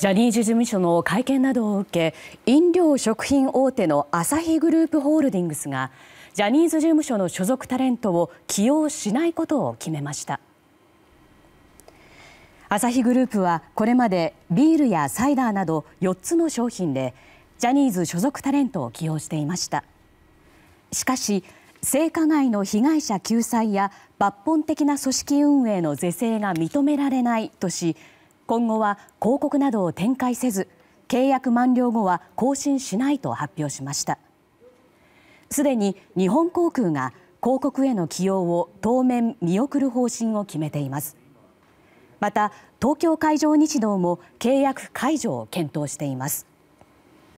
ジャニーズ事務所の会見などを受け飲料・食品大手のアサヒグループホールディングスがジャニーズ事務所の所属タレントを起用しないことを決めました。アサヒグループはこれまでビールやサイダーなど4つの商品でジャニーズ所属タレントを起用していました。しかし性加害の被害者救済や抜本的な組織運営の是正が認められないとし今後は広告などを展開せず契約満了後は更新しないと発表しましたすでに日本航空が広告への起用を当面見送る方針を決めていますまた東京海上日動も契約解除を検討しています